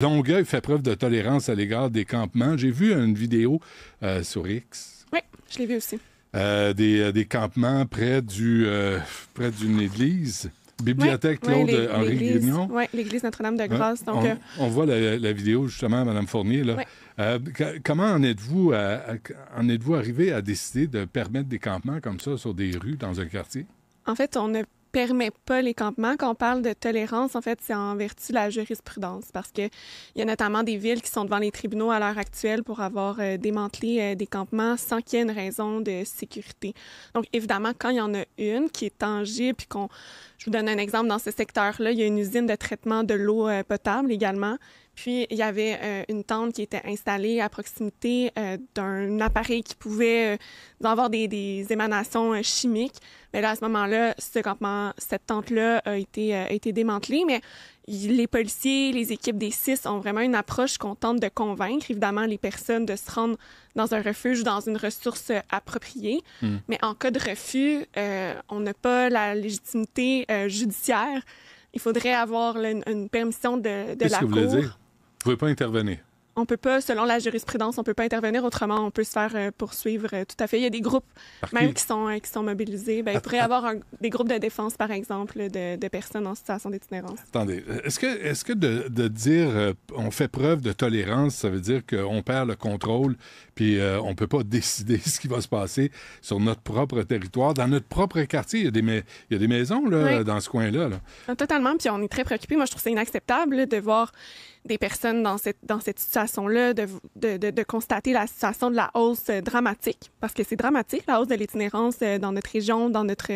Longueuil fait preuve de tolérance à l'égard des campements. J'ai vu une vidéo euh, sur X. Oui, je l'ai vu aussi. Euh, euh, des, campements près du d'une église. Bibliothèque Claude Henri Guignon. Oui, l'église Notre-Dame de Grâce. on, voit la, vidéo justement, Mme Fournier. comment en êtes-vous en êtes-vous arrivé à décider de permettre des campements comme ça sur des rues dans un quartier? En fait, on a permet pas les campements. Quand on parle de tolérance, en fait, c'est en vertu de la jurisprudence parce qu'il y a notamment des villes qui sont devant les tribunaux à l'heure actuelle pour avoir euh, démantelé euh, des campements sans qu'il y ait une raison de sécurité. Donc, évidemment, quand il y en a une qui est tangible puis qu'on je vous donne un exemple. Dans ce secteur-là, il y a une usine de traitement de l'eau euh, potable également. Puis, il y avait euh, une tente qui était installée à proximité euh, d'un appareil qui pouvait avoir des, émanations chimiques. Mais là, à ce moment-là, ce campement, cette tente-là a été, été démantelée. Mais les policiers, les équipes des six ont vraiment une approche qu'on tente de convaincre, évidemment, les personnes de se rendre dans un refuge, dans une ressource appropriée. Hmm. Mais en cas de refus, on n'a pas la légitimité euh, judiciaire, il faudrait avoir une, permission de, de la Cour. vous voulez dire? Vous ne pouvez pas intervenir on peut pas, selon la jurisprudence, on peut pas intervenir autrement. On peut se faire euh, poursuivre euh, tout à fait. Il y a des groupes même qui, sont, euh, qui sont mobilisés. Ben, il pourrait y avoir des groupes de défense, par exemple, de, personnes en situation d'itinérance. Attendez, est-ce que, est que de, dire on fait preuve de tolérance, ça veut dire qu'on perd le contrôle puis on peut pas décider ce qui va se passer sur notre propre territoire, dans notre propre quartier? Il y a des, il y a des maisons dans ce coin-là. Totalement, puis on est très préoccupés. Moi, je trouve c'est inacceptable de voir des personnes dans cette, dans cette situation-là, de, de, de, constater la situation de la hausse euh, dramatique, parce que c'est dramatique, la hausse de l'itinérance euh, dans notre région, dans notre,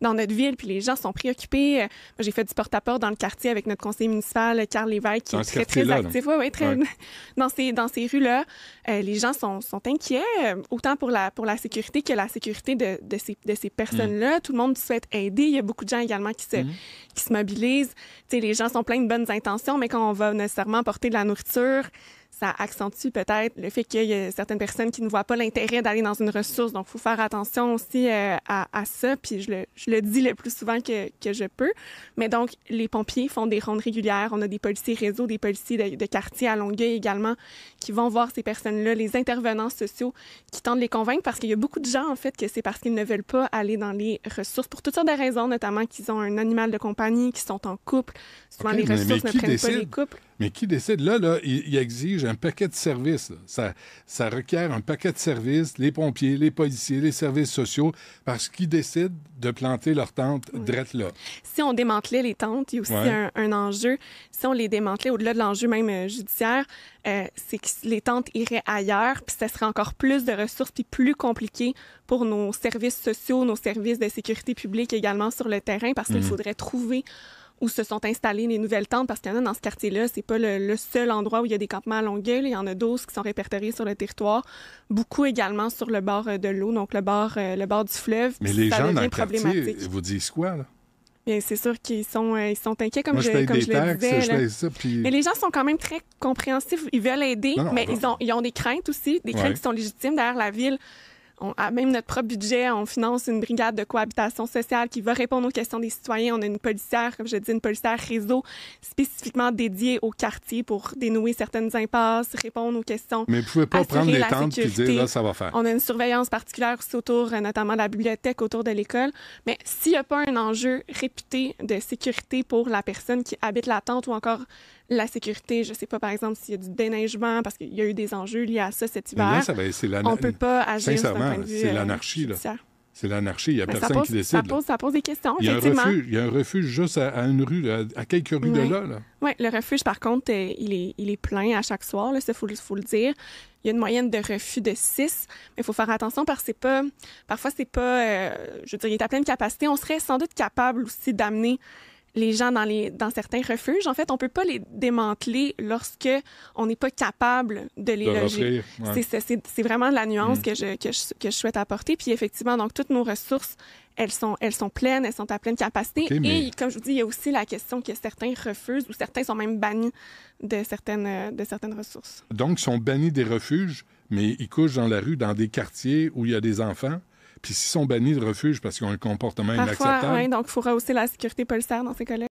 dans notre ville, puis les gens sont préoccupés. Euh, j'ai fait du porte-à-porte dans le quartier avec notre conseiller municipal, Carl Lévesque, qui est très, très actif. très, Dans ces, dans ces rues-là, les gens sont, sont inquiets, autant pour la, pour la sécurité que la sécurité de, de ces, de ces personnes-là. Mm. Tout le monde souhaite aider. Il y a beaucoup de gens également qui se, mm. qui mobilisent. les gens sont pleins de bonnes intentions, mais quand on va apporter porter de la nourriture, ça accentue peut-être le fait qu'il y a certaines personnes qui ne voient pas l'intérêt d'aller dans une ressource. Donc, il faut faire attention aussi euh, à, ça. Puis, je le, dis le plus souvent que, je peux. Mais donc, les pompiers font des rondes régulières. On a des policiers réseau, des policiers de, quartier à Longueuil également qui vont voir ces personnes-là, les intervenants sociaux qui tentent de les convaincre parce qu'il y a beaucoup de gens, en fait, que c'est parce qu'ils ne veulent pas aller dans les ressources pour toutes sortes de raisons, notamment qu'ils ont un animal de compagnie, qu'ils sont en couple. Souvent, les ressources ne prennent pas les couples. Mais qui décide? Là, là il, exige un paquet de services. Ça, ça requiert un paquet de services, les pompiers, les policiers, les services sociaux, parce qu'ils décident de planter leurs tentes drette là. Si on démantelait les tentes, il y a aussi un, enjeu. Si on les démantelait, au-delà de l'enjeu même euh, judiciaire, euh, c'est que les tentes iraient ailleurs, puis ça serait encore plus de ressources, puis plus compliqué pour nos services sociaux, nos services de sécurité publique également sur le terrain, parce qu'il mmh. faudrait trouver où se sont installées les nouvelles tentes, parce qu'il y en a dans ce quartier-là, c'est pas le, seul endroit où il y a des campements à gueule. Il y en a 12 qui sont répertoriés sur le territoire, beaucoup également sur le bord euh, de l'eau, donc le bord, euh, le bord du fleuve. Mais les gens dans le quartier vous disent quoi, là? c'est sûr qu'ils sont, euh, ils sont inquiets, comme je, comme le Mais les gens sont quand même très compréhensifs. Ils veulent aider, mais ils, ont, ils ont des craintes aussi, des craintes qui sont légitimes derrière la ville on a même notre propre budget, on finance une brigade de cohabitation sociale qui va répondre aux questions des citoyens. On a une policière, comme je dis, une policière réseau spécifiquement dédiée au quartier pour dénouer certaines impasses, répondre aux questions. Mais vous pouvez pas prendre des tentes et dire là, ça va faire. On a une surveillance particulière autour, euh, notamment de la bibliothèque, autour de l'école. Mais s'il n'y a pas un enjeu réputé de sécurité pour la personne qui habite la tente ou encore la sécurité, je ne sais pas, par exemple, s'il y a du déneigement, parce qu'il y a eu des enjeux liés à ça cet hiver. on peut pas agir Sincèrement, c'est euh, l'anarchie, là. C'est l'anarchie. Il n'y a ben, personne qui décide. Ça pose, ça pose, des questions. Il y a un refuge, il y a un refuge juste à, une rue, à, quelques rues de là. là. Oui, le refuge, par contre, euh, il, est, il est plein à chaque soir, il faut, le dire. Il y a une moyenne de refus de 6, mais il faut faire attention parce que c'est pas. Parfois, c'est pas. Euh, je veux dire, il est à pleine capacité. On serait sans doute capable aussi d'amener les gens dans, les, dans certains refuges. En fait, on peut pas les démanteler lorsque on n'est pas capable de les de loger. C'est vraiment la nuance mm. que, je, que, je, souhaite apporter. Puis effectivement, donc toutes nos ressources, elles sont, elles sont pleines, elles sont à pleine capacité. Et comme je vous dis, il y a aussi la question que certains refusent ou certains sont même bannis de certaines, de certaines ressources. Donc, sont bannis des refuges, mais ils couchent dans la rue, dans des quartiers où il y a des enfants. Puis s'ils sont bannis de refuge parce qu'ils ont un comportement inacceptable. Oui, hein, donc il faudra aussi la sécurité policière dans ces collègues?